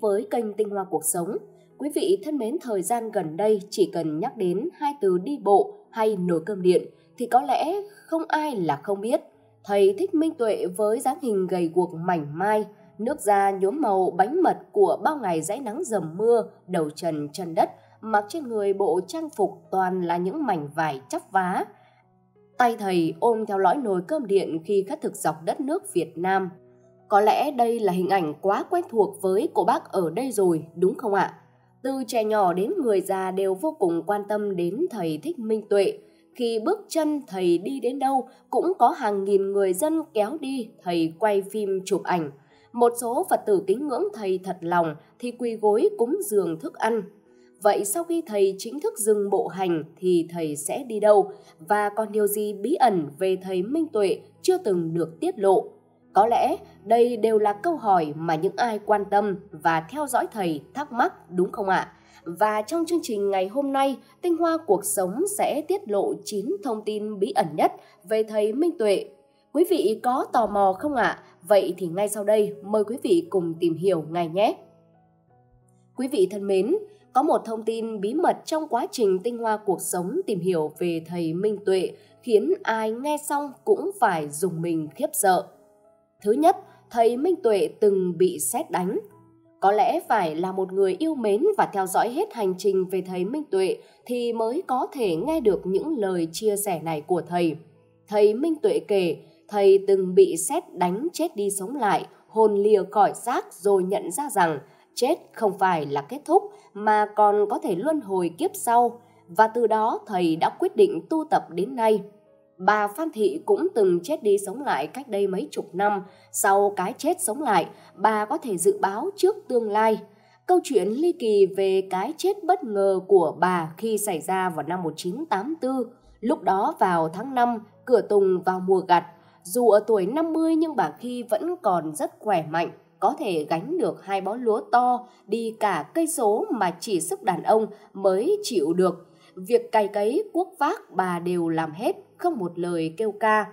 Với kênh Tinh Hoa Cuộc Sống, quý vị thân mến thời gian gần đây chỉ cần nhắc đến hai từ đi bộ hay nồi cơm điện thì có lẽ không ai là không biết. Thầy Thích Minh Tuệ với dáng hình gầy guộc mảnh mai, nước da nhuốm màu bánh mật của bao ngày dãy nắng dầm mưa, đầu trần chân đất, mặc trên người bộ trang phục toàn là những mảnh vải chắp vá. Tay thầy ôm theo lõi nồi cơm điện khi khất thực dọc đất nước Việt Nam – có lẽ đây là hình ảnh quá quen thuộc với cô bác ở đây rồi, đúng không ạ? Từ trẻ nhỏ đến người già đều vô cùng quan tâm đến thầy Thích Minh Tuệ. Khi bước chân thầy đi đến đâu cũng có hàng nghìn người dân kéo đi, thầy quay phim chụp ảnh. Một số Phật tử kính ngưỡng thầy thật lòng thì quỳ gối cúng dường thức ăn. Vậy sau khi thầy chính thức dừng bộ hành thì thầy sẽ đi đâu? Và còn điều gì bí ẩn về thầy Minh Tuệ chưa từng được tiết lộ? Có lẽ đây đều là câu hỏi mà những ai quan tâm và theo dõi thầy thắc mắc đúng không ạ? Và trong chương trình ngày hôm nay, Tinh Hoa Cuộc Sống sẽ tiết lộ 9 thông tin bí ẩn nhất về thầy Minh Tuệ. Quý vị có tò mò không ạ? Vậy thì ngay sau đây mời quý vị cùng tìm hiểu ngay nhé. Quý vị thân mến, có một thông tin bí mật trong quá trình Tinh Hoa Cuộc Sống tìm hiểu về thầy Minh Tuệ khiến ai nghe xong cũng phải dùng mình khiếp sợ Thứ nhất, thầy Minh Tuệ từng bị xét đánh. Có lẽ phải là một người yêu mến và theo dõi hết hành trình về thầy Minh Tuệ thì mới có thể nghe được những lời chia sẻ này của thầy. Thầy Minh Tuệ kể, thầy từng bị xét đánh chết đi sống lại, hồn lìa khỏi xác rồi nhận ra rằng chết không phải là kết thúc mà còn có thể luân hồi kiếp sau và từ đó thầy đã quyết định tu tập đến nay. Bà Phan Thị cũng từng chết đi sống lại cách đây mấy chục năm. Sau cái chết sống lại, bà có thể dự báo trước tương lai. Câu chuyện ly kỳ về cái chết bất ngờ của bà khi xảy ra vào năm 1984. Lúc đó vào tháng 5, cửa Tùng vào mùa gặt. Dù ở tuổi 50 nhưng bà Khi vẫn còn rất khỏe mạnh, có thể gánh được hai bó lúa to, đi cả cây số mà chỉ sức đàn ông mới chịu được việc cày cấy, cuốc vác bà đều làm hết, không một lời kêu ca.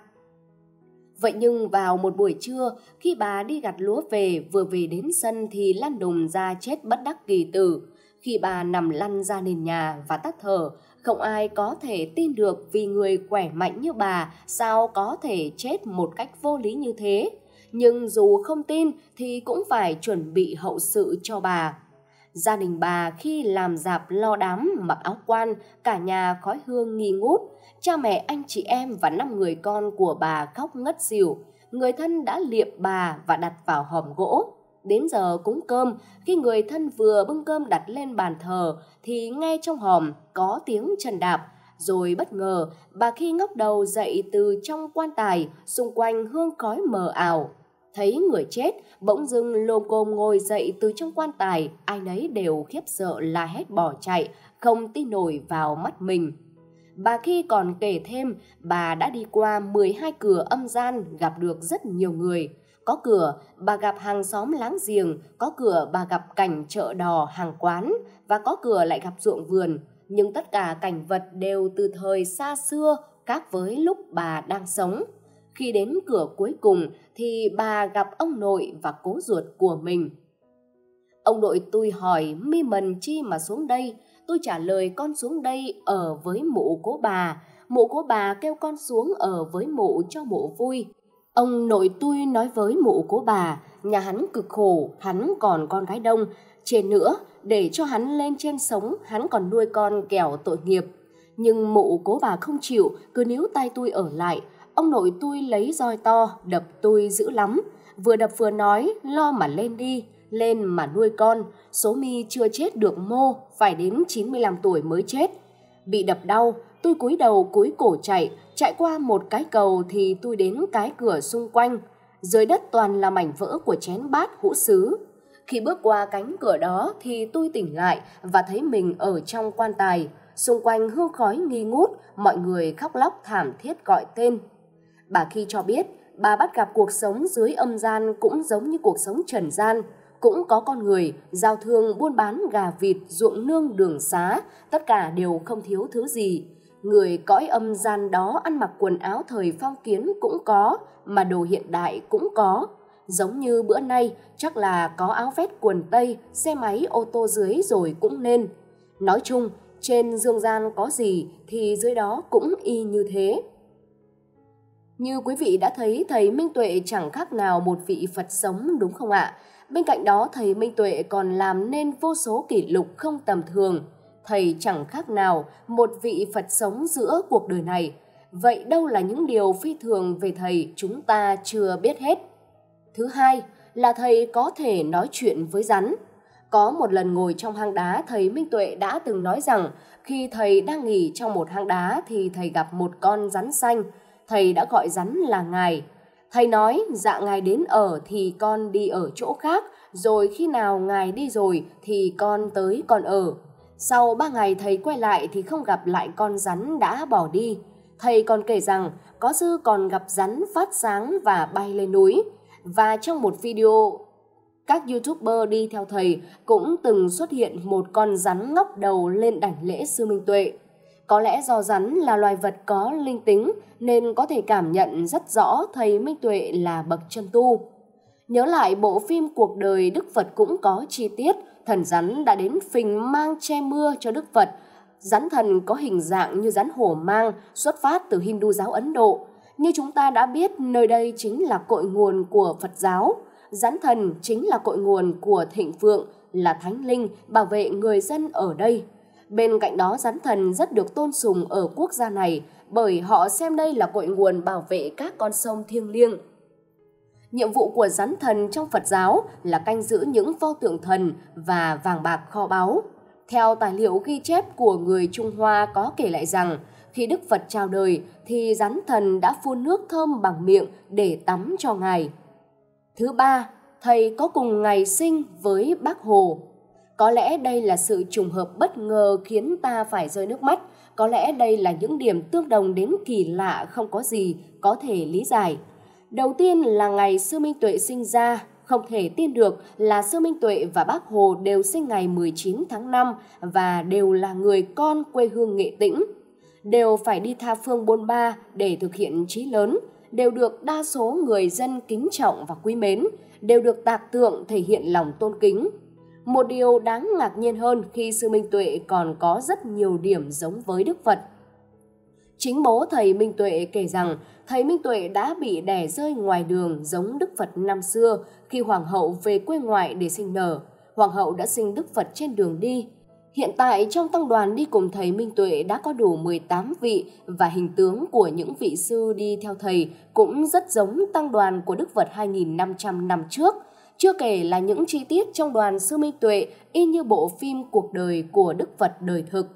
Vậy nhưng vào một buổi trưa, khi bà đi gặt lúa về, vừa về đến sân thì lan đùng ra chết bất đắc kỳ tử. Khi bà nằm lăn ra nền nhà và tắt thở, không ai có thể tin được vì người khỏe mạnh như bà sao có thể chết một cách vô lý như thế. Nhưng dù không tin thì cũng phải chuẩn bị hậu sự cho bà. Gia đình bà khi làm dạp lo đám mặc áo quan, cả nhà khói hương nghi ngút. Cha mẹ, anh chị em và năm người con của bà khóc ngất xỉu. Người thân đã liệm bà và đặt vào hòm gỗ. Đến giờ cúng cơm, khi người thân vừa bưng cơm đặt lên bàn thờ thì nghe trong hòm có tiếng trần đạp. Rồi bất ngờ, bà khi ngóc đầu dậy từ trong quan tài, xung quanh hương khói mờ ảo, thấy người chết, bỗng dưng lồm cồm ngồi dậy từ trong quan tài, ai nấy đều khiếp sợ la hét bỏ chạy, không tin nổi vào mắt mình. Bà Khi còn kể thêm, bà đã đi qua 12 cửa âm gian gặp được rất nhiều người. Có cửa bà gặp hàng xóm láng giềng, có cửa bà gặp cảnh chợ đò, hàng quán và có cửa lại gặp ruộng vườn. Nhưng tất cả cảnh vật đều từ thời xa xưa khác với lúc bà đang sống. Khi đến cửa cuối cùng thì bà gặp ông nội và cố ruột của mình. Ông nội tôi hỏi mi mần chi mà xuống đây. Tôi trả lời con xuống đây ở với mụ cố bà. Mụ cố bà kêu con xuống ở với mụ cho mụ vui. Ông nội tôi nói với mụ cố bà, nhà hắn cực khổ, hắn còn con gái đông. Trên nữa, để cho hắn lên trên sống, hắn còn nuôi con kẻo tội nghiệp. Nhưng mụ cố bà không chịu, cứ níu tay tôi ở lại. Ông nội tôi lấy roi to, đập tôi dữ lắm. Vừa đập vừa nói, lo mà lên đi, lên mà nuôi con. Số mi chưa chết được mô, phải đến 95 tuổi mới chết. Bị đập đau, tôi cúi đầu cúi cổ chạy, chạy qua một cái cầu thì tôi đến cái cửa xung quanh. Dưới đất toàn là mảnh vỡ của chén bát hũ sứ. Khi bước qua cánh cửa đó thì tôi tỉnh lại và thấy mình ở trong quan tài. Xung quanh hương khói nghi ngút, mọi người khóc lóc thảm thiết gọi tên Bà Khi cho biết, bà bắt gặp cuộc sống dưới âm gian cũng giống như cuộc sống trần gian, cũng có con người, giao thương buôn bán gà vịt, ruộng nương đường xá, tất cả đều không thiếu thứ gì. Người cõi âm gian đó ăn mặc quần áo thời phong kiến cũng có, mà đồ hiện đại cũng có. Giống như bữa nay, chắc là có áo vest quần tây, xe máy, ô tô dưới rồi cũng nên. Nói chung, trên dương gian có gì thì dưới đó cũng y như thế. Như quý vị đã thấy, thầy Minh Tuệ chẳng khác nào một vị Phật sống đúng không ạ? Bên cạnh đó, thầy Minh Tuệ còn làm nên vô số kỷ lục không tầm thường. Thầy chẳng khác nào một vị Phật sống giữa cuộc đời này. Vậy đâu là những điều phi thường về thầy chúng ta chưa biết hết? Thứ hai là thầy có thể nói chuyện với rắn. Có một lần ngồi trong hang đá, thầy Minh Tuệ đã từng nói rằng khi thầy đang nghỉ trong một hang đá thì thầy gặp một con rắn xanh – thầy đã gọi rắn là ngài. Thầy nói dạ ngài đến ở thì con đi ở chỗ khác, rồi khi nào ngài đi rồi thì con tới con ở. Sau ba ngày thầy quay lại thì không gặp lại con rắn đã bỏ đi. Thầy còn kể rằng có sư còn gặp rắn phát sáng và bay lên núi. Và trong một video, các youtuber đi theo thầy cũng từng xuất hiện một con rắn ngóc đầu lên đảnh lễ sư Minh Tuệ. Có lẽ do rắn là loài vật có linh tính nên có thể cảm nhận rất rõ thầy Minh Tuệ là bậc chân tu. Nhớ lại bộ phim Cuộc đời Đức Phật cũng có chi tiết thần rắn đã đến phình mang che mưa cho Đức Phật. Rắn thần có hình dạng như rắn hổ mang xuất phát từ Hindu giáo Ấn Độ. Như chúng ta đã biết, nơi đây chính là cội nguồn của Phật giáo. Rắn thần chính là cội nguồn của thịnh Phượng là thánh linh bảo vệ người dân ở đây. Bên cạnh đó, rắn thần rất được tôn sùng ở quốc gia này bởi họ xem đây là cội nguồn bảo vệ các con sông thiêng liêng. Nhiệm vụ của rắn thần trong Phật giáo là canh giữ những pho tượng thần và vàng bạc kho báu. Theo tài liệu ghi chép của người Trung Hoa có kể lại rằng, khi Đức Phật chào đời thì rắn thần đã phun nước thơm bằng miệng để tắm cho ngài. Thứ ba, thầy có cùng ngày sinh với bác Hồ. Có lẽ đây là sự trùng hợp bất ngờ khiến ta phải rơi nước mắt. Có lẽ đây là những điểm tương đồng đến kỳ lạ không có gì có thể lý giải. Đầu tiên là ngày Sư Minh Tuệ sinh ra, không thể tin được là Sư Minh Tuệ và Bác Hồ đều sinh ngày 19 tháng 5 và đều là người con quê hương Nghệ Tĩnh. Đều phải đi tha phương bôn ba để thực hiện trí lớn, đều được đa số người dân kính trọng và quý mến, đều được tạc tượng thể hiện lòng tôn kính, một điều đáng ngạc nhiên hơn khi sư Minh Tuệ còn có rất nhiều điểm giống với Đức Phật. Chính bố thầy Minh Tuệ kể rằng thầy Minh Tuệ đã bị đẻ rơi ngoài đường giống Đức Phật năm xưa khi Hoàng hậu về quê ngoại để sinh nở. Hoàng hậu đã sinh Đức Phật trên đường đi. Hiện tại trong tăng đoàn đi cùng thầy Minh Tuệ đã có đủ 18 vị và hình tướng của những vị sư đi theo thầy cũng rất giống tăng đoàn của Đức Phật 2.500 năm trước – chưa kể là những chi tiết trong đoàn sư Minh Tuệ y như bộ phim cuộc đời của Đức Phật đời thực.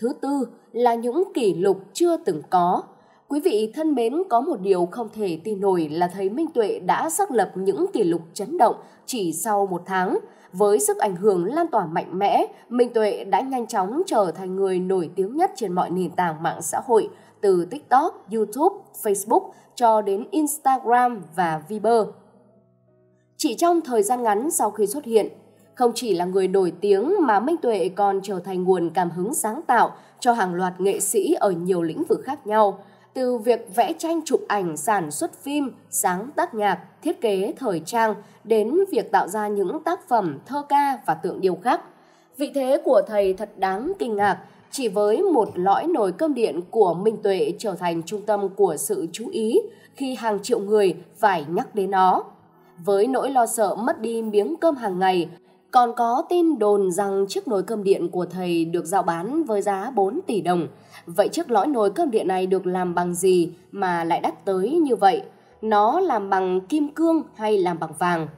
Thứ tư là những kỷ lục chưa từng có. Quý vị thân mến, có một điều không thể tin nổi là thấy Minh Tuệ đã xác lập những kỷ lục chấn động chỉ sau một tháng. Với sức ảnh hưởng lan tỏa mạnh mẽ, Minh Tuệ đã nhanh chóng trở thành người nổi tiếng nhất trên mọi nền tảng mạng xã hội, từ TikTok, YouTube, Facebook cho đến Instagram và Viber. Chỉ trong thời gian ngắn sau khi xuất hiện, không chỉ là người nổi tiếng mà Minh Tuệ còn trở thành nguồn cảm hứng sáng tạo cho hàng loạt nghệ sĩ ở nhiều lĩnh vực khác nhau, từ việc vẽ tranh chụp ảnh, sản xuất phim, sáng tác nhạc, thiết kế thời trang đến việc tạo ra những tác phẩm thơ ca và tượng điêu khắc. Vị thế của thầy thật đáng kinh ngạc, chỉ với một lõi nồi cơm điện của Minh Tuệ trở thành trung tâm của sự chú ý khi hàng triệu người phải nhắc đến nó với nỗi lo sợ mất đi miếng cơm hàng ngày. Còn có tin đồn rằng chiếc nồi cơm điện của thầy được giao bán với giá 4 tỷ đồng. Vậy chiếc lõi nồi cơm điện này được làm bằng gì mà lại đắt tới như vậy? Nó làm bằng kim cương hay làm bằng vàng?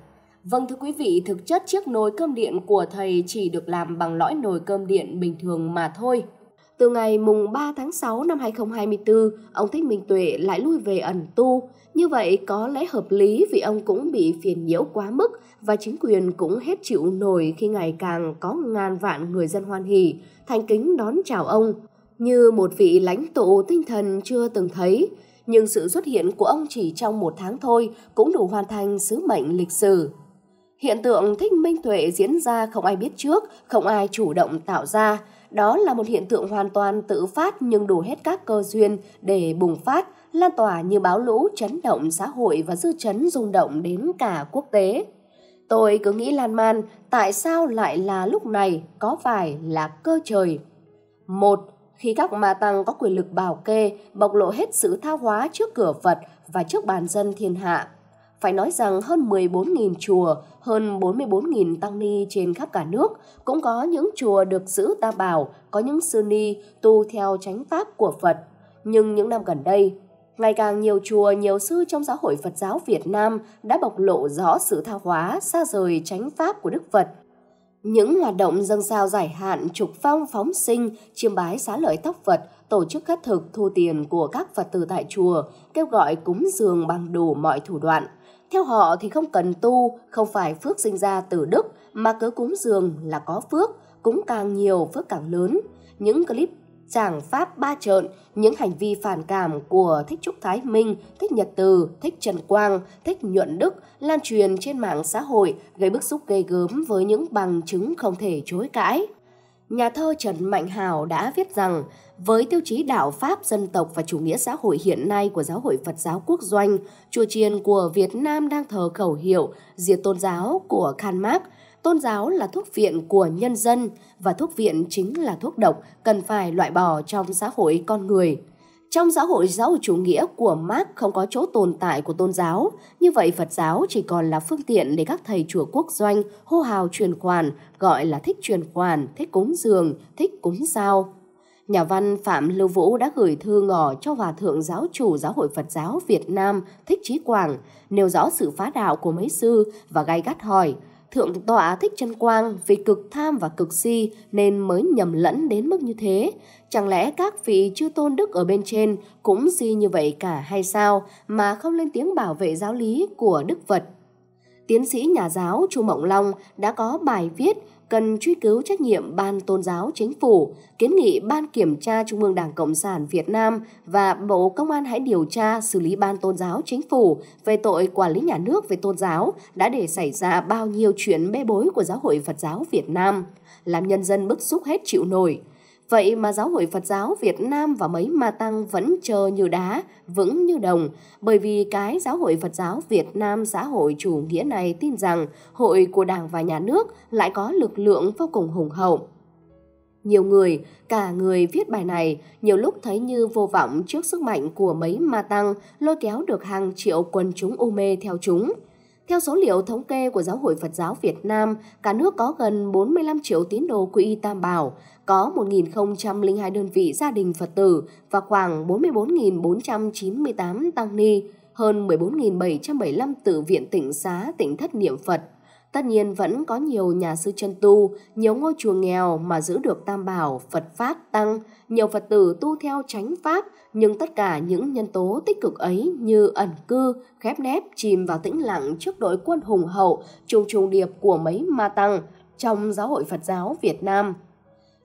Vâng thưa quý vị, thực chất chiếc nồi cơm điện của thầy chỉ được làm bằng lõi nồi cơm điện bình thường mà thôi. Từ ngày mùng 3 tháng 6 năm 2024, ông Thích Minh Tuệ lại lui về ẩn tu. Như vậy có lẽ hợp lý vì ông cũng bị phiền nhiễu quá mức và chính quyền cũng hết chịu nổi khi ngày càng có ngàn vạn người dân hoan hỉ, thành kính đón chào ông như một vị lãnh tụ tinh thần chưa từng thấy. Nhưng sự xuất hiện của ông chỉ trong một tháng thôi cũng đủ hoàn thành sứ mệnh lịch sử. Hiện tượng thích minh tuệ diễn ra không ai biết trước, không ai chủ động tạo ra, đó là một hiện tượng hoàn toàn tự phát nhưng đủ hết các cơ duyên để bùng phát, lan tỏa như báo lũ chấn động xã hội và dư chấn rung động đến cả quốc tế. Tôi cứ nghĩ lan man, tại sao lại là lúc này, có phải là cơ trời? Một, khi các ma tăng có quyền lực bảo kê, bộc lộ hết sự thao hóa trước cửa Phật và trước bàn dân thiên hạ – phải nói rằng hơn 14.000 chùa, hơn 44.000 tăng ni trên khắp cả nước, cũng có những chùa được giữ ta bảo, có những sư ni tu theo chánh pháp của Phật. Nhưng những năm gần đây, ngày càng nhiều chùa, nhiều sư trong giáo hội Phật giáo Việt Nam đã bộc lộ rõ sự tha hóa, xa rời chánh pháp của Đức Phật. Những hoạt động dân sao giải hạn, trục phong, phóng sinh, chiêm bái xá lợi tóc Phật, tổ chức khất thực thu tiền của các Phật tử tại chùa, kêu gọi cúng dường bằng đủ mọi thủ đoạn – theo họ thì không cần tu, không phải phước sinh ra từ đức, mà cứ cúng dường là có phước, cúng càng nhiều phước càng lớn. Những clip giảng pháp ba trợn, những hành vi phản cảm của Thích Trúc Thái Minh, Thích Nhật Từ, Thích Trần Quang, Thích Nhuận Đức lan truyền trên mạng xã hội gây bức xúc gây gớm với những bằng chứng không thể chối cãi nhà thơ Trần Mạnh Hào đã viết rằng với tiêu chí đạo Pháp dân tộc và chủ nghĩa xã hội hiện nay của giáo hội Phật giáo quốc doanh, chùa chiền của Việt Nam đang thờ khẩu hiệu diệt tôn giáo của Karl Marx, tôn giáo là thuốc viện của nhân dân và thuốc viện chính là thuốc độc cần phải loại bỏ trong xã hội con người. Trong xã hội giáo chủ nghĩa của Marx không có chỗ tồn tại của tôn giáo, như vậy Phật giáo chỉ còn là phương tiện để các thầy chùa quốc doanh hô hào truyền khoản, gọi là thích truyền khoản, thích cúng dường, thích cúng sao. Nhà văn Phạm Lưu Vũ đã gửi thư ngỏ cho Hòa Thượng Giáo chủ Giáo hội Phật giáo Việt Nam Thích Trí Quảng, nêu rõ sự phá đạo của mấy sư và gay gắt hỏi – Thượng tọa thích chân quang vì cực tham và cực si nên mới nhầm lẫn đến mức như thế. Chẳng lẽ các vị chư tôn đức ở bên trên cũng si như vậy cả hay sao mà không lên tiếng bảo vệ giáo lý của Đức vật Tiến sĩ nhà giáo Chu Mộng Long đã có bài viết cần truy cứu trách nhiệm Ban Tôn giáo Chính phủ, kiến nghị Ban Kiểm tra Trung ương Đảng Cộng sản Việt Nam và Bộ Công an hãy điều tra xử lý Ban Tôn giáo Chính phủ về tội quản lý nhà nước về tôn giáo đã để xảy ra bao nhiêu chuyện bê bối của Giáo hội Phật giáo Việt Nam, làm nhân dân bức xúc hết chịu nổi – Vậy mà giáo hội Phật giáo Việt Nam và mấy ma tăng vẫn chờ như đá, vững như đồng, bởi vì cái giáo hội Phật giáo Việt Nam xã hội chủ nghĩa này tin rằng hội của Đảng và Nhà nước lại có lực lượng vô cùng hùng hậu. Nhiều người, cả người viết bài này, nhiều lúc thấy như vô vọng trước sức mạnh của mấy ma tăng lôi kéo được hàng triệu quần chúng u mê theo chúng. Theo số liệu thống kê của Giáo hội Phật giáo Việt Nam, cả nước có gần 45 triệu tín đồ quy Tam Bảo, có 1.002 đơn vị gia đình Phật tử và khoảng 44.498 tăng ni, hơn 14.775 tự viện tỉnh xá, tỉnh thất niệm Phật. Tất nhiên vẫn có nhiều nhà sư chân tu, nhiều ngôi chùa nghèo mà giữ được tam bảo, Phật Pháp, Tăng, nhiều Phật tử tu theo chánh Pháp, nhưng tất cả những nhân tố tích cực ấy như ẩn cư, khép nép, chìm vào tĩnh lặng trước đội quân hùng hậu, trùng trùng điệp của mấy ma tăng trong giáo hội Phật giáo Việt Nam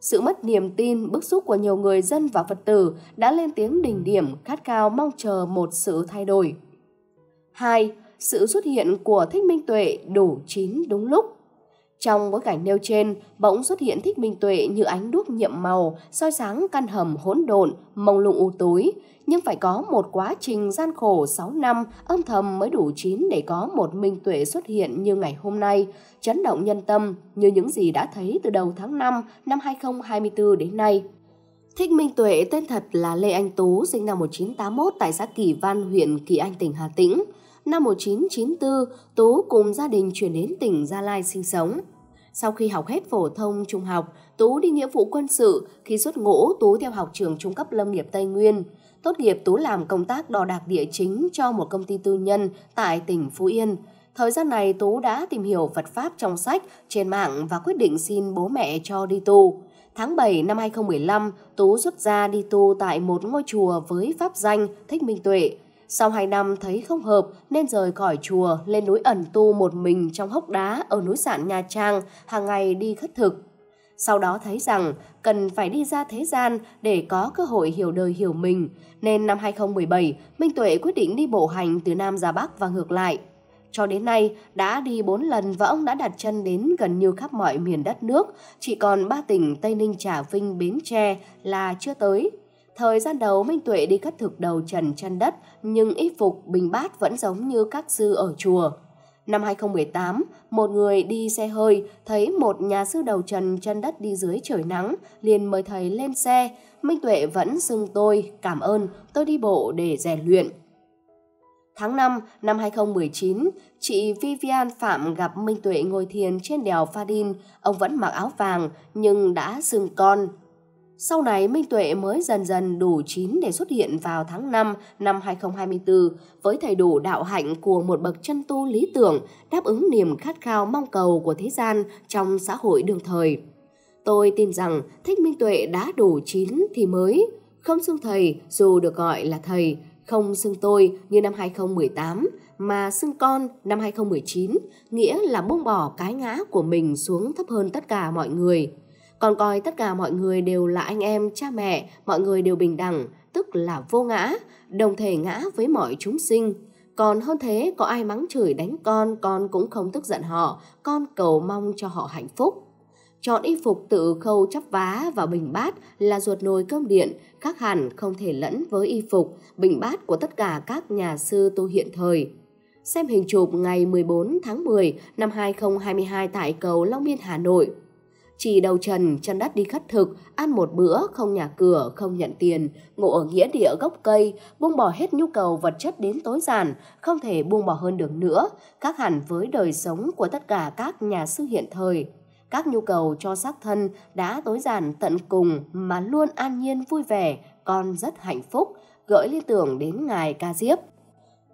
sự mất niềm tin, bức xúc của nhiều người dân và Phật tử đã lên tiếng đỉnh điểm khát khao mong chờ một sự thay đổi. 2. Sự xuất hiện của Thích Minh Tuệ đủ chín đúng lúc trong bối cảnh nêu trên, bỗng xuất hiện thích minh tuệ như ánh đuốc nhiệm màu, soi sáng căn hầm hỗn độn, mông lung u tối. Nhưng phải có một quá trình gian khổ 6 năm, âm thầm mới đủ chín để có một minh tuệ xuất hiện như ngày hôm nay, chấn động nhân tâm như những gì đã thấy từ đầu tháng 5 năm 2024 đến nay. Thích Minh Tuệ tên thật là Lê Anh Tú, sinh năm 1981 tại xã Kỳ Văn, huyện Kỳ Anh, tỉnh Hà Tĩnh năm 1994, Tú cùng gia đình chuyển đến tỉnh Gia Lai sinh sống. Sau khi học hết phổ thông trung học, Tú đi nghĩa vụ quân sự, khi xuất ngũ Tú theo học trường trung cấp lâm nghiệp Tây Nguyên. Tốt nghiệp Tú làm công tác đo đạc địa chính cho một công ty tư nhân tại tỉnh Phú Yên. Thời gian này Tú đã tìm hiểu Phật Pháp trong sách, trên mạng và quyết định xin bố mẹ cho đi tu. Tháng 7 năm 2015, Tú xuất gia đi tu tại một ngôi chùa với pháp danh Thích Minh Tuệ – sau 2 năm thấy không hợp nên rời khỏi chùa lên núi ẩn tu một mình trong hốc đá ở núi sạn Nha Trang, hàng ngày đi khất thực. Sau đó thấy rằng cần phải đi ra thế gian để có cơ hội hiểu đời hiểu mình, nên năm 2017, Minh Tuệ quyết định đi bộ hành từ Nam ra Bắc và ngược lại. Cho đến nay, đã đi 4 lần và ông đã đặt chân đến gần như khắp mọi miền đất nước, chỉ còn ba tỉnh Tây Ninh, Trà Vinh, Bến Tre là chưa tới – Thời gian đầu Minh Tuệ đi khất thực đầu trần chân đất, nhưng y phục, bình bát vẫn giống như các sư ở chùa. Năm 2018, một người đi xe hơi thấy một nhà sư đầu trần chân đất đi dưới trời nắng, liền mời thầy lên xe. Minh Tuệ vẫn xưng tôi, cảm ơn, tôi đi bộ để rèn luyện. Tháng 5 năm 2019, chị Vivian Phạm gặp Minh Tuệ ngồi thiền trên đèo Pha Đin. Ông vẫn mặc áo vàng nhưng đã xưng con, sau này Minh Tuệ mới dần dần đủ chín để xuất hiện vào tháng 5 năm 2024 với thầy đủ đạo hạnh của một bậc chân tu lý tưởng đáp ứng niềm khát khao mong cầu của thế gian trong xã hội đương thời. Tôi tin rằng Thích Minh Tuệ đã đủ chín thì mới, không xưng thầy dù được gọi là thầy, không xưng tôi như năm 2018 mà xưng con năm 2019, nghĩa là buông bỏ cái ngã của mình xuống thấp hơn tất cả mọi người – còn coi tất cả mọi người đều là anh em, cha mẹ, mọi người đều bình đẳng, tức là vô ngã, đồng thể ngã với mọi chúng sinh. Còn hơn thế, có ai mắng chửi đánh con, con cũng không tức giận họ, con cầu mong cho họ hạnh phúc. Chọn y phục tự khâu chắp vá vào bình bát là ruột nồi cơm điện, khác hẳn không thể lẫn với y phục, bình bát của tất cả các nhà sư tu hiện thời. Xem hình chụp ngày 14 tháng 10 năm 2022 tại cầu Long Biên, Hà Nội. Chỉ đầu trần, chân đất đi khất thực, ăn một bữa, không nhà cửa, không nhận tiền, ngủ ở nghĩa địa gốc cây, buông bỏ hết nhu cầu vật chất đến tối giản, không thể buông bỏ hơn được nữa, khác hẳn với đời sống của tất cả các nhà sư hiện thời. Các nhu cầu cho xác thân đã tối giản tận cùng mà luôn an nhiên vui vẻ, con rất hạnh phúc, gợi liên tưởng đến Ngài Ca Diếp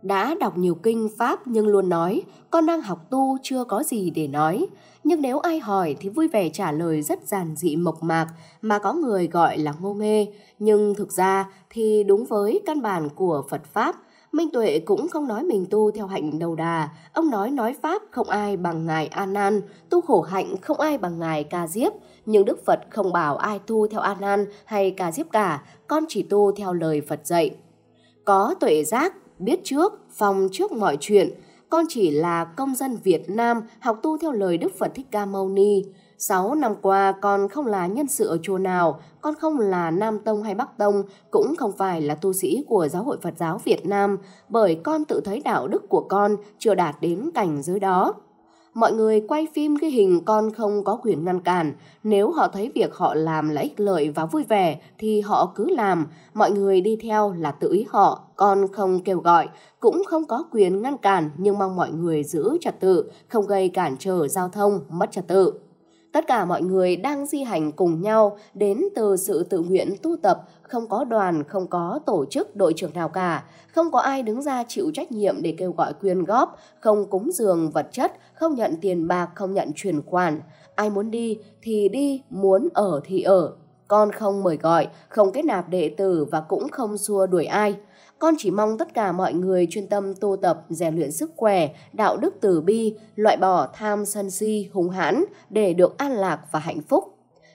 đã đọc nhiều kinh pháp nhưng luôn nói con đang học tu chưa có gì để nói nhưng nếu ai hỏi thì vui vẻ trả lời rất giản dị mộc mạc mà có người gọi là ngô nghê. Nhưng thực ra thì đúng với căn bản của Phật Pháp, Minh Tuệ cũng không nói mình tu theo hạnh đầu đà, ông nói nói Pháp không ai bằng Ngài Anan tu khổ hạnh không ai bằng Ngài Ca Diếp, nhưng Đức Phật không bảo ai tu theo Anan hay Ca Diếp cả, con chỉ tu theo lời Phật dạy. Có tuệ giác, biết trước, phòng trước mọi chuyện, con chỉ là công dân Việt Nam học tu theo lời Đức Phật Thích Ca Mâu Ni. Sáu năm qua con không là nhân sự ở chùa nào, con không là Nam Tông hay Bắc Tông, cũng không phải là tu sĩ của Giáo hội Phật giáo Việt Nam, bởi con tự thấy đạo đức của con chưa đạt đến cảnh giới đó mọi người quay phim ghi hình con không có quyền ngăn cản. Nếu họ thấy việc họ làm là ích lợi và vui vẻ thì họ cứ làm, mọi người đi theo là tự ý họ, con không kêu gọi, cũng không có quyền ngăn cản nhưng mong mọi người giữ trật tự, không gây cản trở giao thông, mất trật tự. Tất cả mọi người đang di hành cùng nhau đến từ sự tự nguyện tu tập, không có đoàn, không có tổ chức đội trưởng nào cả, không có ai đứng ra chịu trách nhiệm để kêu gọi quyên góp, không cúng dường vật chất, không nhận tiền bạc, không nhận chuyển khoản. Ai muốn đi thì đi, muốn ở thì ở. Con không mời gọi, không kết nạp đệ tử và cũng không xua đuổi ai. Con chỉ mong tất cả mọi người chuyên tâm tu tập, rèn luyện sức khỏe, đạo đức từ bi, loại bỏ tham sân si, hung hãn để được an lạc và hạnh phúc.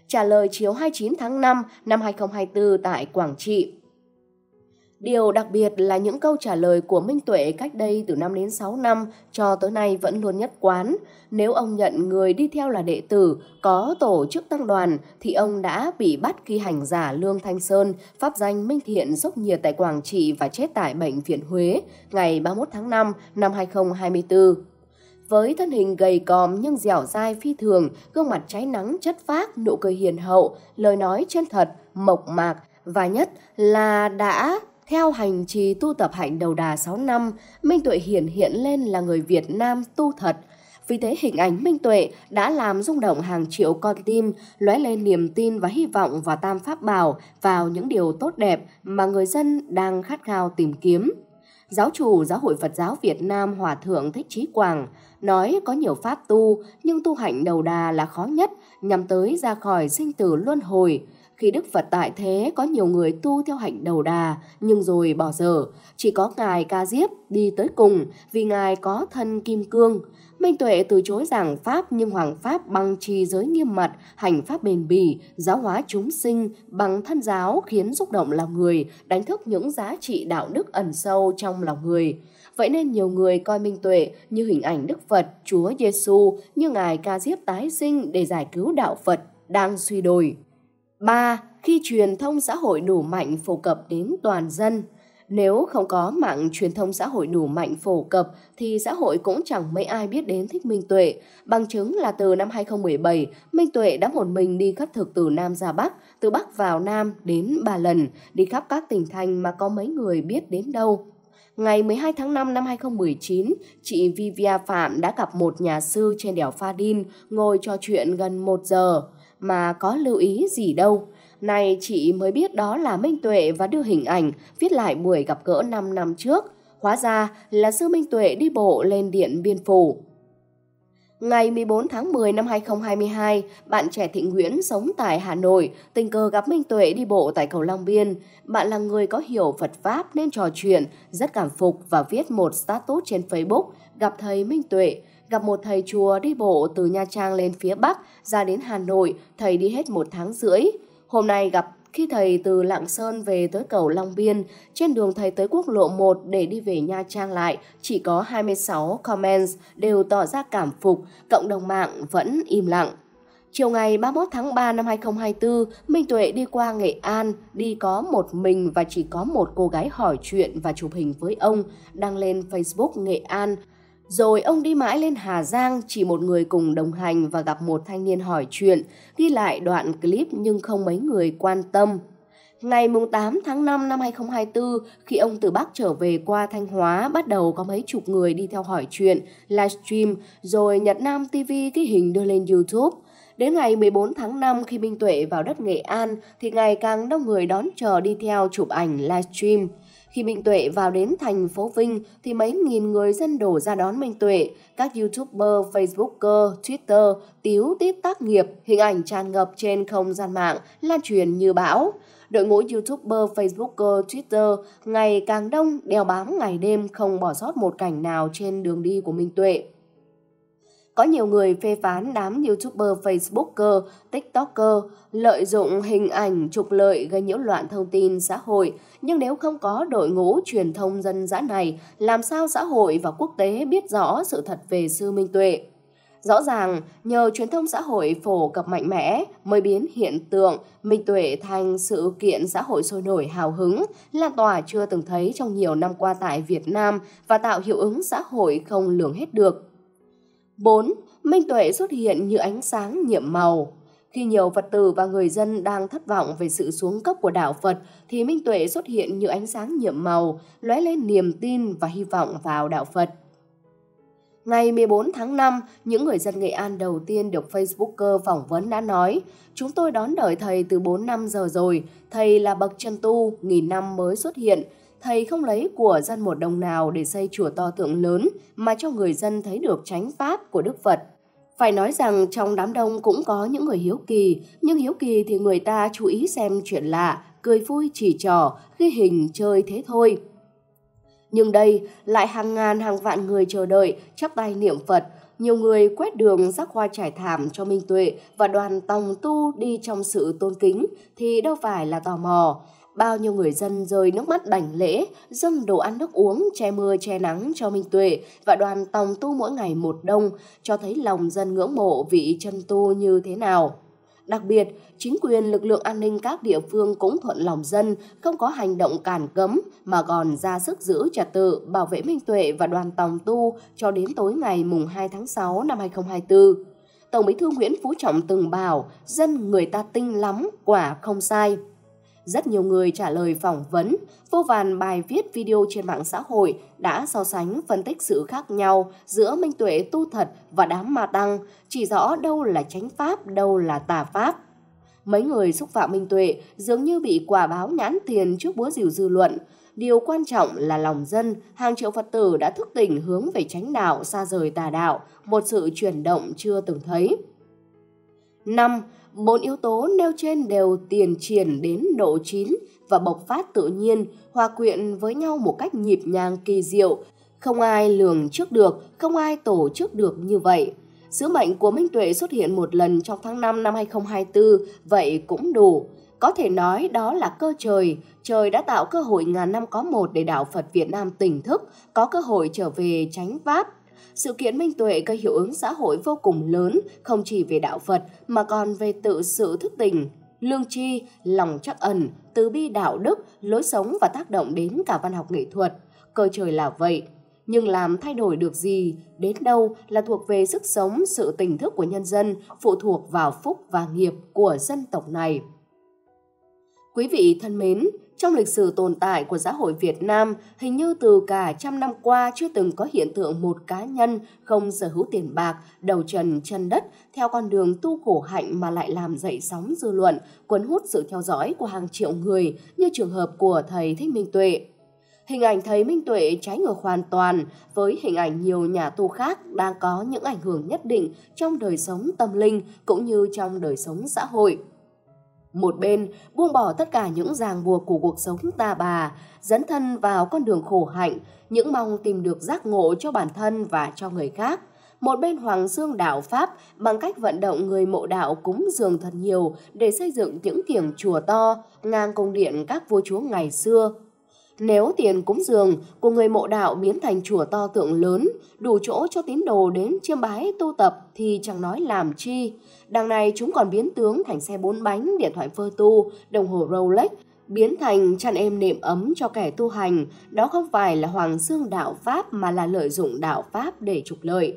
Trả lời chiếu 29 tháng 5 năm 2024 tại Quảng Trị, Điều đặc biệt là những câu trả lời của Minh Tuệ cách đây từ 5 đến 6 năm cho tới nay vẫn luôn nhất quán. Nếu ông nhận người đi theo là đệ tử, có tổ chức tăng đoàn thì ông đã bị bắt khi hành giả Lương Thanh Sơn, pháp danh Minh Thiện dốc nhiệt tại Quảng Trị và chết tại Bệnh viện Huế ngày 31 tháng 5 năm 2024. Với thân hình gầy còm nhưng dẻo dai phi thường, gương mặt cháy nắng chất phác, nụ cười hiền hậu, lời nói chân thật, mộc mạc, và nhất là đã theo hành trì tu tập hạnh đầu đà 6 năm, Minh Tuệ hiển hiện lên là người Việt Nam tu thật. Vì thế hình ảnh Minh Tuệ đã làm rung động hàng triệu con tim, lóe lên niềm tin và hy vọng vào Tam Pháp Bảo, vào những điều tốt đẹp mà người dân đang khát khao tìm kiếm. Giáo chủ Giáo hội Phật giáo Việt Nam Hòa Thượng Thích Trí Quảng nói có nhiều pháp tu, nhưng tu hạnh đầu đà là khó nhất nhằm tới ra khỏi sinh tử luân hồi – khi Đức Phật tại thế có nhiều người tu theo hạnh đầu đà nhưng rồi bỏ dở. Chỉ có Ngài Ca Diếp đi tới cùng vì Ngài có thân kim cương. Minh Tuệ từ chối giảng Pháp nhưng Hoàng Pháp bằng trì giới nghiêm mật, hành Pháp bền bỉ, giáo hóa chúng sinh, bằng thân giáo khiến xúc động lòng người, đánh thức những giá trị đạo đức ẩn sâu trong lòng người. Vậy nên nhiều người coi Minh Tuệ như hình ảnh Đức Phật, Chúa Giêsu như Ngài Ca Diếp tái sinh để giải cứu đạo Phật đang suy đồi. 3. Khi truyền thông xã hội đủ mạnh phổ cập đến toàn dân, nếu không có mạng truyền thông xã hội đủ mạnh phổ cập thì xã hội cũng chẳng mấy ai biết đến Thích Minh Tuệ. Bằng chứng là từ năm 2017, Minh Tuệ đã một mình đi khất thực từ Nam ra Bắc, từ Bắc vào Nam đến ba lần, đi khắp các tỉnh thành mà có mấy người biết đến đâu. Ngày 12 tháng 5 năm 2019, chị Vivia Phạm đã gặp một nhà sư trên đèo Pha Đin, ngồi trò chuyện gần một giờ mà có lưu ý gì đâu. Này chị mới biết đó là Minh Tuệ và đưa hình ảnh viết lại buổi gặp gỡ 5 năm trước. Hóa ra là sư Minh Tuệ đi bộ lên Điện Biên Phủ. Ngày 14 tháng 10 năm 2022, bạn trẻ Thịnh Nguyễn sống tại Hà Nội, tình cờ gặp Minh Tuệ đi bộ tại cầu Long Biên. Bạn là người có hiểu Phật Pháp nên trò chuyện, rất cảm phục và viết một status trên Facebook gặp thầy Minh Tuệ gặp một thầy chùa đi bộ từ Nha Trang lên phía Bắc ra đến Hà Nội, thầy đi hết một tháng rưỡi. Hôm nay gặp khi thầy từ Lạng Sơn về tới cầu Long Biên, trên đường thầy tới quốc lộ 1 để đi về Nha Trang lại, chỉ có 26 comments đều tỏ ra cảm phục, cộng đồng mạng vẫn im lặng. Chiều ngày 31 tháng 3 năm 2024, Minh Tuệ đi qua Nghệ An, đi có một mình và chỉ có một cô gái hỏi chuyện và chụp hình với ông, đăng lên Facebook Nghệ An. Rồi ông đi mãi lên Hà Giang, chỉ một người cùng đồng hành và gặp một thanh niên hỏi chuyện, ghi lại đoạn clip nhưng không mấy người quan tâm. Ngày 8 tháng 5 năm 2024, khi ông từ Bắc trở về qua Thanh Hóa, bắt đầu có mấy chục người đi theo hỏi chuyện, livestream, rồi Nhật Nam TV ghi hình đưa lên YouTube. Đến ngày 14 tháng 5 khi Minh Tuệ vào đất Nghệ An thì ngày càng đông người đón chờ đi theo chụp ảnh livestream. Khi Minh Tuệ vào đến thành phố Vinh thì mấy nghìn người dân đổ ra đón Minh Tuệ, các YouTuber, Facebooker, Twitter tiếu tít tác nghiệp, hình ảnh tràn ngập trên không gian mạng, lan truyền như bão. Đội ngũ YouTuber, Facebooker, Twitter ngày càng đông, đeo bám ngày đêm không bỏ sót một cảnh nào trên đường đi của Minh Tuệ. Có nhiều người phê phán đám YouTuber, Facebooker, TikToker lợi dụng hình ảnh trục lợi gây nhiễu loạn thông tin xã hội. Nhưng nếu không có đội ngũ truyền thông dân dã này, làm sao xã hội và quốc tế biết rõ sự thật về Sư Minh Tuệ? Rõ ràng, nhờ truyền thông xã hội phổ cập mạnh mẽ mới biến hiện tượng Minh Tuệ thành sự kiện xã hội sôi nổi hào hứng, lan tỏa chưa từng thấy trong nhiều năm qua tại Việt Nam và tạo hiệu ứng xã hội không lường hết được. 4. Minh tuệ xuất hiện như ánh sáng nhiệm màu. Khi nhiều Phật tử và người dân đang thất vọng về sự xuống cấp của đạo Phật thì minh tuệ xuất hiện như ánh sáng nhiệm màu, lóe lên niềm tin và hy vọng vào đạo Phật. Ngày 14 tháng 5, những người dân Nghệ An đầu tiên được Facebooker phỏng vấn đã nói Chúng tôi đón đợi thầy từ 4 năm giờ rồi, thầy là bậc chân tu, nghìn năm mới xuất hiện, thầy không lấy của dân một đồng nào để xây chùa to tượng lớn mà cho người dân thấy được chánh pháp của Đức Phật. Phải nói rằng trong đám đông cũng có những người hiếu kỳ, nhưng hiếu kỳ thì người ta chú ý xem chuyện lạ, cười vui chỉ trò, ghi hình chơi thế thôi. Nhưng đây lại hàng ngàn hàng vạn người chờ đợi, chắp tay niệm Phật, nhiều người quét đường rắc hoa trải thảm cho Minh Tuệ và đoàn tòng tu đi trong sự tôn kính thì đâu phải là tò mò. Bao nhiêu người dân rơi nước mắt đảnh lễ, dâng đồ ăn nước uống, che mưa che nắng cho Minh Tuệ và đoàn tòng tu mỗi ngày một đông, cho thấy lòng dân ngưỡng mộ vị chân tu như thế nào. Đặc biệt, chính quyền lực lượng an ninh các địa phương cũng thuận lòng dân, không có hành động cản cấm mà còn ra sức giữ trật tự, bảo vệ Minh Tuệ và đoàn tòng tu cho đến tối ngày mùng 2 tháng 6 năm 2024. Tổng Bí thư Nguyễn Phú Trọng từng bảo, dân người ta tinh lắm, quả không sai. Rất nhiều người trả lời phỏng vấn, vô vàn bài viết video trên mạng xã hội đã so sánh phân tích sự khác nhau giữa minh tuệ tu thật và đám ma tăng, chỉ rõ đâu là chánh pháp, đâu là tà pháp. Mấy người xúc phạm minh tuệ dường như bị quả báo nhãn tiền trước búa rìu dư luận. Điều quan trọng là lòng dân, hàng triệu Phật tử đã thức tỉnh hướng về chánh đạo xa rời tà đạo, một sự chuyển động chưa từng thấy. 5 bốn yếu tố nêu trên đều tiền triển đến độ chín và bộc phát tự nhiên, hòa quyện với nhau một cách nhịp nhàng kỳ diệu. Không ai lường trước được, không ai tổ chức được như vậy. Sứ mệnh của Minh Tuệ xuất hiện một lần trong tháng 5 năm 2024, vậy cũng đủ. Có thể nói đó là cơ trời, trời đã tạo cơ hội ngàn năm có một để đạo Phật Việt Nam tỉnh thức, có cơ hội trở về tránh pháp, sự kiện Minh Tuệ gây hiệu ứng xã hội vô cùng lớn, không chỉ về đạo Phật mà còn về tự sự thức tỉnh, lương tri, lòng trắc ẩn, từ bi đạo đức, lối sống và tác động đến cả văn học nghệ thuật. Cơ trời là vậy, nhưng làm thay đổi được gì, đến đâu là thuộc về sức sống, sự tỉnh thức của nhân dân, phụ thuộc vào phúc và nghiệp của dân tộc này. Quý vị thân mến, trong lịch sử tồn tại của xã hội Việt Nam, hình như từ cả trăm năm qua chưa từng có hiện tượng một cá nhân không sở hữu tiền bạc, đầu trần chân đất theo con đường tu khổ hạnh mà lại làm dậy sóng dư luận, cuốn hút sự theo dõi của hàng triệu người như trường hợp của thầy Thích Minh Tuệ. Hình ảnh thầy Minh Tuệ trái ngược hoàn toàn với hình ảnh nhiều nhà tu khác đang có những ảnh hưởng nhất định trong đời sống tâm linh cũng như trong đời sống xã hội. Một bên, buông bỏ tất cả những ràng buộc của cuộc sống ta bà, dấn thân vào con đường khổ hạnh, những mong tìm được giác ngộ cho bản thân và cho người khác. Một bên Hoàng Dương đạo Pháp bằng cách vận động người mộ đạo cúng dường thật nhiều để xây dựng những kiểng chùa to, ngang công điện các vua chúa ngày xưa, nếu tiền cúng dường của người mộ đạo biến thành chùa to tượng lớn, đủ chỗ cho tín đồ đến chiêm bái tu tập thì chẳng nói làm chi. Đằng này chúng còn biến tướng thành xe bốn bánh, điện thoại phơ tu, đồng hồ Rolex, biến thành chăn êm nệm ấm cho kẻ tu hành. Đó không phải là hoàng xương đạo Pháp mà là lợi dụng đạo Pháp để trục lợi.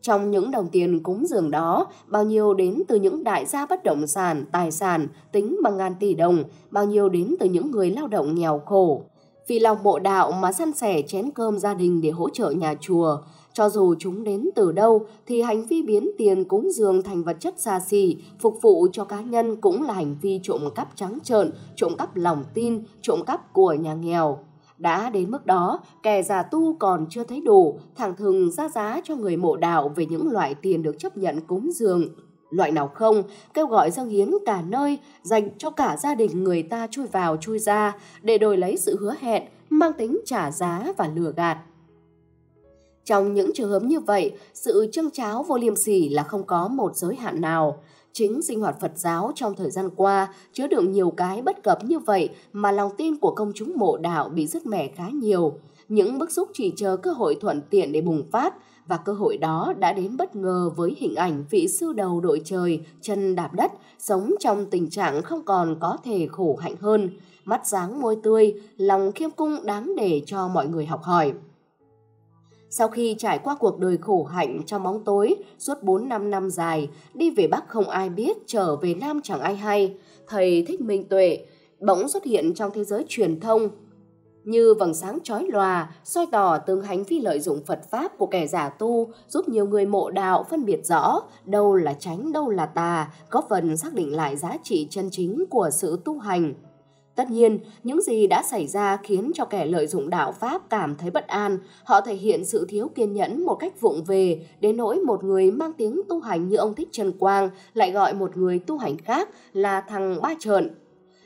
Trong những đồng tiền cúng dường đó, bao nhiêu đến từ những đại gia bất động sản, tài sản tính bằng ngàn tỷ đồng, bao nhiêu đến từ những người lao động nghèo khổ vì lòng mộ đạo mà săn sẻ chén cơm gia đình để hỗ trợ nhà chùa. Cho dù chúng đến từ đâu thì hành vi biến tiền cúng dường thành vật chất xa xỉ, phục vụ cho cá nhân cũng là hành vi trộm cắp trắng trợn, trộm cắp lòng tin, trộm cắp của nhà nghèo. Đã đến mức đó, kẻ già tu còn chưa thấy đủ, thẳng thừng ra giá cho người mộ đạo về những loại tiền được chấp nhận cúng dường, loại nào không, kêu gọi dâng hiến cả nơi, dành cho cả gia đình người ta chui vào chui ra để đổi lấy sự hứa hẹn, mang tính trả giá và lừa gạt. Trong những trường hợp như vậy, sự trưng cháo vô liêm sỉ là không có một giới hạn nào. Chính sinh hoạt Phật giáo trong thời gian qua chứa đựng nhiều cái bất cập như vậy mà lòng tin của công chúng mộ đạo bị rứt mẻ khá nhiều. Những bức xúc chỉ chờ cơ hội thuận tiện để bùng phát – và cơ hội đó đã đến bất ngờ với hình ảnh vị sư đầu đội trời, chân đạp đất, sống trong tình trạng không còn có thể khổ hạnh hơn, mắt dáng môi tươi, lòng khiêm cung đáng để cho mọi người học hỏi. Sau khi trải qua cuộc đời khổ hạnh trong bóng tối suốt 4-5 năm dài, đi về Bắc không ai biết, trở về Nam chẳng ai hay, thầy Thích Minh Tuệ bỗng xuất hiện trong thế giới truyền thông như vầng sáng chói lòa, soi tỏ tương hành phi lợi dụng Phật Pháp của kẻ giả tu, giúp nhiều người mộ đạo phân biệt rõ đâu là tránh, đâu là tà, góp phần xác định lại giá trị chân chính của sự tu hành. Tất nhiên, những gì đã xảy ra khiến cho kẻ lợi dụng đạo Pháp cảm thấy bất an, họ thể hiện sự thiếu kiên nhẫn một cách vụng về, đến nỗi một người mang tiếng tu hành như ông Thích Trần Quang lại gọi một người tu hành khác là thằng ba trợn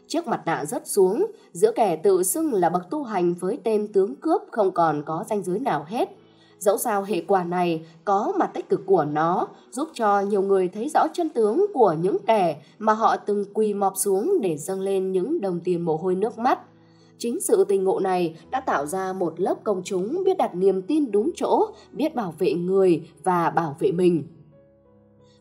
chiếc mặt nạ rớt xuống, giữa kẻ tự xưng là bậc tu hành với tên tướng cướp không còn có danh giới nào hết. Dẫu sao hệ quả này có mặt tích cực của nó, giúp cho nhiều người thấy rõ chân tướng của những kẻ mà họ từng quỳ mọp xuống để dâng lên những đồng tiền mồ hôi nước mắt. Chính sự tình ngộ này đã tạo ra một lớp công chúng biết đặt niềm tin đúng chỗ, biết bảo vệ người và bảo vệ mình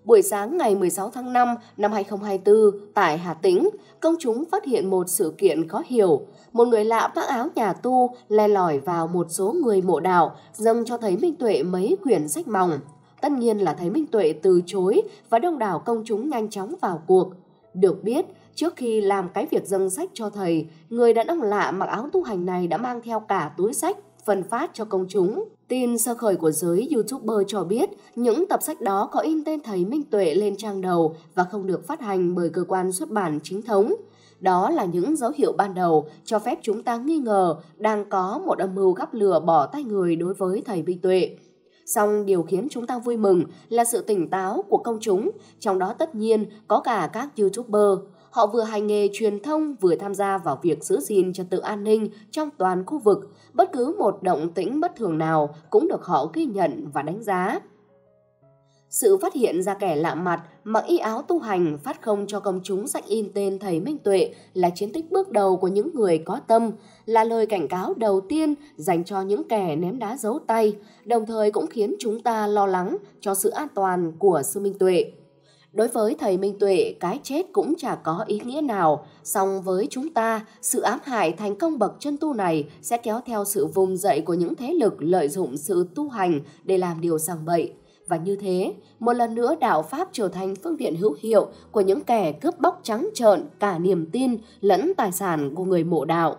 buổi sáng ngày 16 tháng 5 năm 2024 tại Hà Tĩnh, công chúng phát hiện một sự kiện khó hiểu. Một người lạ mặc áo nhà tu le lỏi vào một số người mộ đạo, dâng cho thấy Minh Tuệ mấy quyển sách mỏng. Tất nhiên là thấy Minh Tuệ từ chối và đông đảo công chúng nhanh chóng vào cuộc. Được biết, trước khi làm cái việc dâng sách cho thầy, người đàn ông lạ mặc áo tu hành này đã mang theo cả túi sách phân phát cho công chúng. Tin sơ khởi của giới YouTuber cho biết những tập sách đó có in tên thầy Minh Tuệ lên trang đầu và không được phát hành bởi cơ quan xuất bản chính thống. Đó là những dấu hiệu ban đầu cho phép chúng ta nghi ngờ đang có một âm mưu gắp lửa bỏ tay người đối với thầy Minh Tuệ. Song điều khiến chúng ta vui mừng là sự tỉnh táo của công chúng, trong đó tất nhiên có cả các YouTuber. Họ vừa hành nghề truyền thông vừa tham gia vào việc giữ gìn trật tự an ninh trong toàn khu vực. Bất cứ một động tĩnh bất thường nào cũng được họ ghi nhận và đánh giá. Sự phát hiện ra kẻ lạ mặt mặc y áo tu hành phát không cho công chúng sách in tên thầy Minh Tuệ là chiến tích bước đầu của những người có tâm, là lời cảnh cáo đầu tiên dành cho những kẻ ném đá giấu tay, đồng thời cũng khiến chúng ta lo lắng cho sự an toàn của sư Minh Tuệ. Đối với thầy Minh Tuệ, cái chết cũng chả có ý nghĩa nào. Song với chúng ta, sự ám hại thành công bậc chân tu này sẽ kéo theo sự vùng dậy của những thế lực lợi dụng sự tu hành để làm điều sang bậy. Và như thế, một lần nữa đạo Pháp trở thành phương tiện hữu hiệu của những kẻ cướp bóc trắng trợn cả niềm tin lẫn tài sản của người mộ đạo.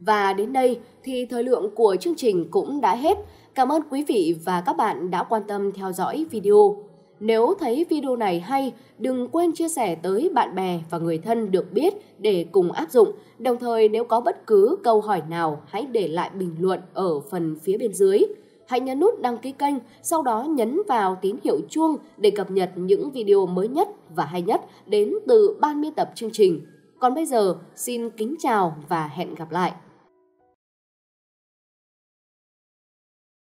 Và đến đây thì thời lượng của chương trình cũng đã hết. Cảm ơn quý vị và các bạn đã quan tâm theo dõi video. Nếu thấy video này hay, đừng quên chia sẻ tới bạn bè và người thân được biết để cùng áp dụng. Đồng thời nếu có bất cứ câu hỏi nào, hãy để lại bình luận ở phần phía bên dưới. Hãy nhấn nút đăng ký kênh, sau đó nhấn vào tín hiệu chuông để cập nhật những video mới nhất và hay nhất đến từ ban biên tập chương trình. Còn bây giờ, xin kính chào và hẹn gặp lại!